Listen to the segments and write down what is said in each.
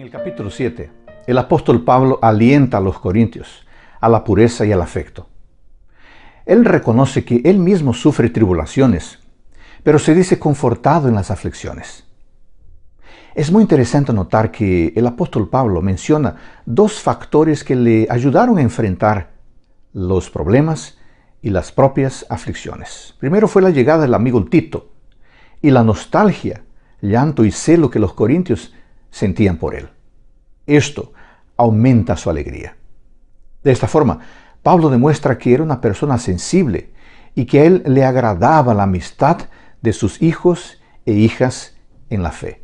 En el capítulo 7, el apóstol Pablo alienta a los corintios a la pureza y al afecto. Él reconoce que él mismo sufre tribulaciones, pero se dice confortado en las aflicciones. Es muy interesante notar que el apóstol Pablo menciona dos factores que le ayudaron a enfrentar los problemas y las propias aflicciones. Primero fue la llegada del amigo Tito y la nostalgia, llanto y celo que los corintios sentían por él. Esto aumenta su alegría. De esta forma, Pablo demuestra que era una persona sensible y que a él le agradaba la amistad de sus hijos e hijas en la fe.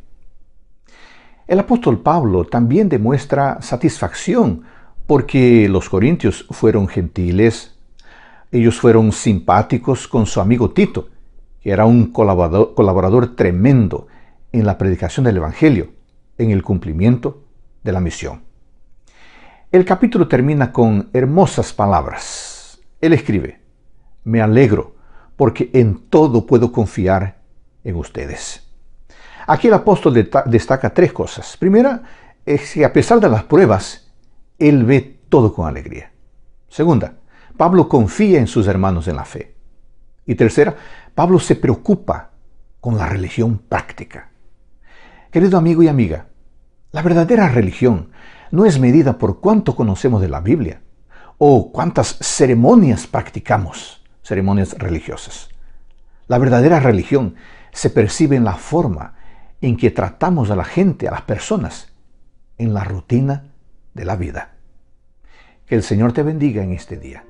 El apóstol Pablo también demuestra satisfacción porque los corintios fueron gentiles, ellos fueron simpáticos con su amigo Tito, que era un colaborador, colaborador tremendo en la predicación del Evangelio, en el cumplimiento la misión. El capítulo termina con hermosas palabras. Él escribe, me alegro porque en todo puedo confiar en ustedes. Aquí el apóstol destaca tres cosas. Primera, es que a pesar de las pruebas, él ve todo con alegría. Segunda, Pablo confía en sus hermanos en la fe. Y tercera, Pablo se preocupa con la religión práctica. Querido amigo y amiga, la verdadera religión no es medida por cuánto conocemos de la Biblia o cuántas ceremonias practicamos, ceremonias religiosas. La verdadera religión se percibe en la forma en que tratamos a la gente, a las personas, en la rutina de la vida. Que el Señor te bendiga en este día.